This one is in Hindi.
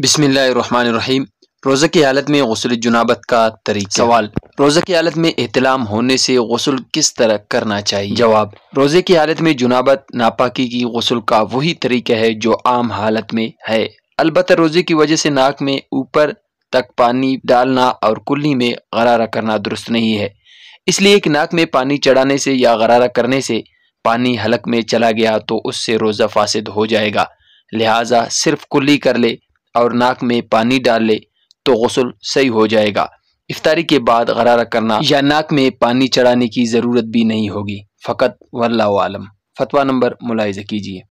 बिसमीम रोज़ा की हालत में गसल जुनाबत का तरीका सवाल रोज़ा की हालत में एहतलाम होने से गसल किस तरह करना चाहिए जवाब रोज़े की हालत में जुनाबत नापाकी की गसल का वही तरीका है जो आम हालत में है अलबत् रोज़े की वजह से नाक में ऊपर तक पानी डालना और कुल्ली में गरारा करना दुरुस्त नहीं है इसलिए एक नाक में पानी चढ़ाने से या गरारा करने से पानी हलक में चला गया तो उससे रोज़ा फासद हो जाएगा लिहाजा सिर्फ कुल्ली कर ले और नाक में पानी डाल ले तो गसल सही हो जाएगा इफ्तारी के बाद गरारा करना या नाक में पानी चढ़ाने की ज़रूरत भी नहीं होगी फ़कत वल्ला आलम फतवा नंबर मुलायजा कीजिए